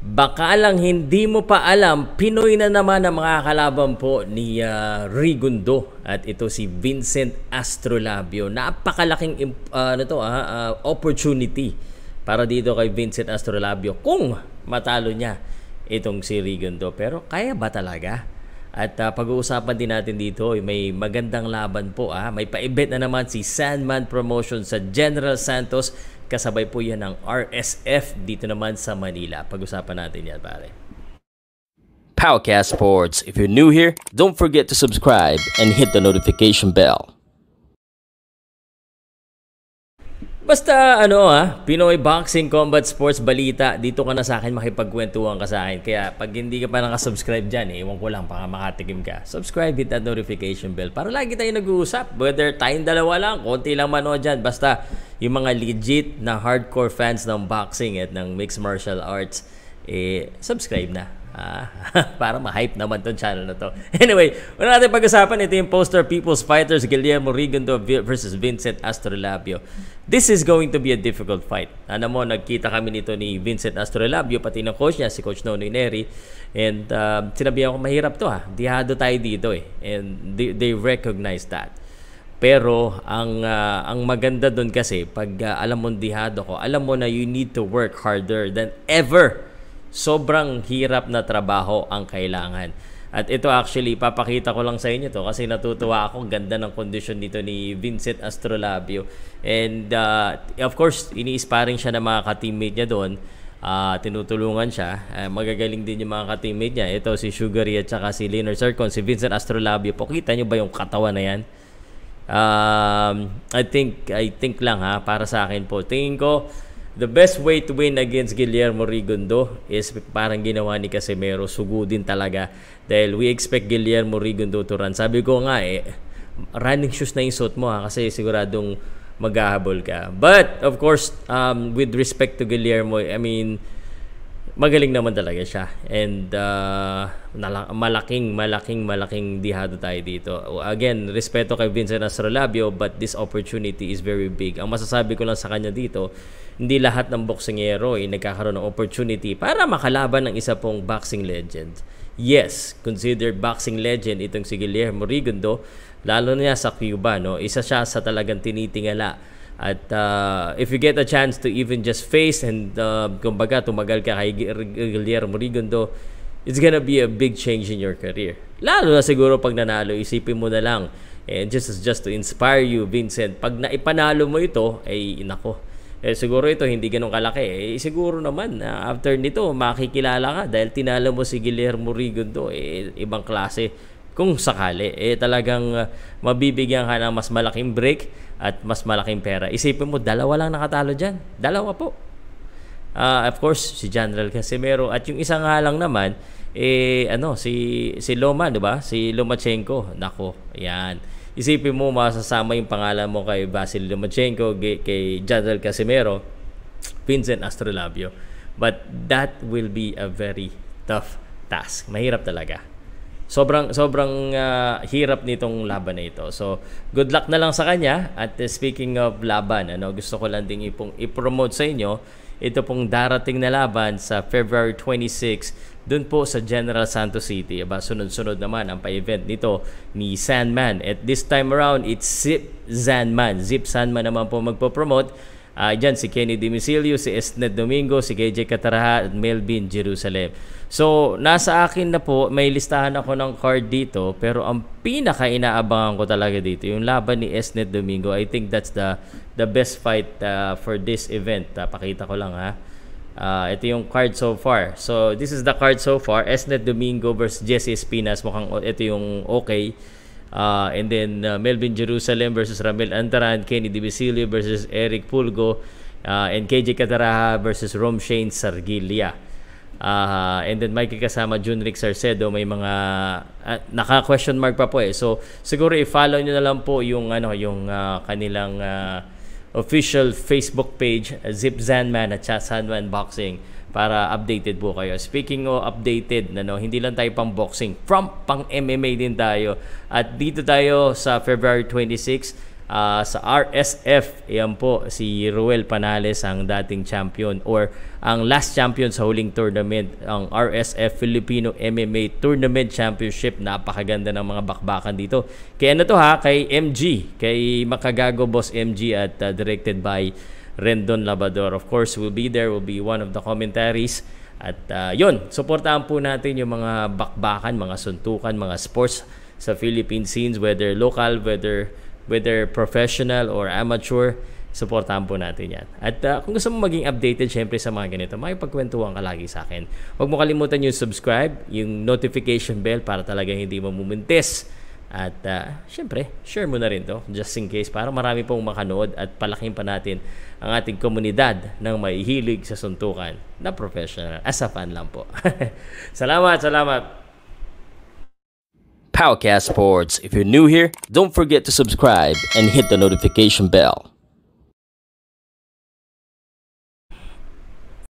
Baka lang hindi mo pa alam, Pinoy na naman ang mga kalaban po ni uh, Rigundo at ito si Vincent Astrolabio. Napakalaking uh, ano to, uh, uh, opportunity para dito kay Vincent Astrolabio kung matalo niya itong si Rigundo. Pero kaya ba talaga? At uh, pag-uusapan din natin dito, eh, may magandang laban po. Ah. May pa-event na naman si Sandman Promotion sa General Santos Kasabay po yan ng RSF dito naman sa Manila. Pag-usapan natin yan pare. Powercast Sports. If you're new here, don't forget to subscribe and hit the notification bell. Basta ano ha, ah, Pinoy Boxing Combat Sports Balita, dito ka na sa akin makipagkwentuhan ka sa akin. Kaya pag hindi ka pa nakasubscribe dyan, eh, iwan ko lang, baka makatikim ka. Subscribe, hit that notification bell para lagi tayo nag-uusap. Whether tayong dalawa lang, konti lang mano dyan. Basta yung mga legit na hardcore fans ng boxing at ng mixed martial arts, eh, subscribe na. Ah, para ma-hype naman tong channel na to. Anyway, una natin pag-usapan ito yung poster People's Fighters Guillermo Rigondo versus Vincent Astrolabio. This is going to be a difficult fight. Ano mo, nagkita kami nito ni Vincent Astrolabio, pati ng coach niya, si Coach Nono Neri. And uh, sinabi ako, mahirap to ha. Ah. Dihado tayo dito eh. And they, they recognize that. Pero ang uh, ang maganda doon kasi pag uh, alam mo dihado ko, alam mo na you need to work harder than ever sobrang hirap na trabaho ang kailangan. At ito actually, papakita ko lang sa inyo to kasi natutuwa ako. Ganda ng kondisyon dito ni Vincent Astrolabio. And uh, of course, ini-sparring siya ng mga ka-teammate niya doon. Uh, tinutulungan siya. Uh, magagaling din yung mga ka-teammate niya. Ito si Sugary at saka si Leonard Sircon. Si Vincent Astrolabio po. Kita nyo ba yung katawan na yan? Um, I think, I think lang ha, para sa akin po. Tingin ko, the best way to win against Guillermo Rigondo is parang ginawa ni Casemiro, sugudin talaga dahil we expect Guillermo Rigondo to run. Sabi ko nga eh, running shoes na yung suot mo ha, kasi siguradong maghahabol ka. But of course, um, with respect to Guillermo, I mean, magaling naman talaga siya. And uh, malaking, malaking, malaking dihado tayo dito. Again, respeto kay Vincent Astrolabio but this opportunity is very big. Ang masasabi ko lang sa kanya dito, hindi lahat ng boksingero ay nagkakaroon ng opportunity para makalaban ng isa pong boxing legend. Yes, considered boxing legend itong si Guillermo Rigondo, lalo na sa Cuba. No? Isa siya sa talagang tinitingala at uh, if you get a chance to even just face and uh, kumbaga tumagal ka kay Guillermo Rigondo, it's gonna be a big change in your career. Lalo na siguro pag nanalo, isipin mo na lang. And just just to inspire you, Vincent, pag naipanalo mo ito, ay inako. Eh, siguro ito hindi ganun kalaki. Eh, siguro naman, uh, after nito, makikilala ka dahil tinalo mo si Guillermo Rigondo. Eh, ibang klase kung sakali eh talagang ah, mabibigyan ka ng mas malaking break at mas malaking pera. Isipin mo dalawa lang nakatalo diyan. Dalawa po. Uh, of course si General Casimero at yung isa nga lang naman eh ano si si Loma, 'di ba? Si Lomachenko. Nako, 'yan. Isipin mo masasama yung pangalan mo kay Vasil Lomachenko, kay General Casimero, Vincent Astrolabio. But that will be a very tough task. Mahirap talaga sobrang sobrang uh, hirap nitong laban na ito. So, good luck na lang sa kanya. At uh, speaking of laban, ano, gusto ko lang ding ipong i-promote sa inyo ito pong darating na laban sa February 26 dun po sa General Santos City. Aba, sunod-sunod naman ang pa-event nito ni Sandman. At this time around, it's Zip Sandman. Zip Sandman naman po magpo-promote Uh, dyan si Kenny Dimisilio, si Esned Domingo, si KJ Kataraha, at Melvin Jerusalem. So, nasa akin na po, may listahan ako ng card dito pero ang pinaka inaabangan ko talaga dito, yung laban ni Esned Domingo. I think that's the the best fight uh, for this event. Uh, pakita ko lang ha. Uh, ito yung card so far. So, this is the card so far. Esnet Domingo versus Jesse Espinas. Mukhang ito yung okay. Uh, and then uh, Melvin Jerusalem versus Ramel Antaran, Kenny Divisilio versus Eric Pulgo, uh, and KJ Cataraha versus Rom Shane Sargilia. Uh, and then may kasama Junric Sarcedo may mga uh, naka question mark pa po eh. So siguro i-follow niyo na lang po yung ano yung uh, kanilang uh, official Facebook page Zip Zanman at Sanman Boxing para updated po kayo. Speaking of updated, ano, hindi lang tayo pang boxing, from pang MMA din tayo. At dito tayo sa February 26, uh, ah, sa RSF, yan po si Ruel Panales ang dating champion or ang last champion sa huling tournament, ang RSF Filipino MMA Tournament Championship. Napakaganda ng mga bakbakan dito. Kaya na ano to ha, kay MG, kay Makagago Boss MG at uh, directed by Rendon Labador. Of course, will be there, will be one of the commentaries. At uh, yun, suportahan po natin yung mga bakbakan, mga suntukan, mga sports sa Philippine scenes, whether local, whether whether professional or amateur, suportahan po natin yan. At uh, kung gusto mo maging updated syempre sa mga ganito, makipagkwentuhan ka lagi sa akin. Huwag mo kalimutan yung subscribe, yung notification bell para talaga hindi mo mumuntis at uh, syempre, share mo na rin to just in case para marami pong makanood at palakihin pa natin ang ating komunidad ng mahihilig sa suntukan na professional as a fan lang po. salamat, salamat. Powercast Sports. If you're new here, don't forget to subscribe and hit the notification bell.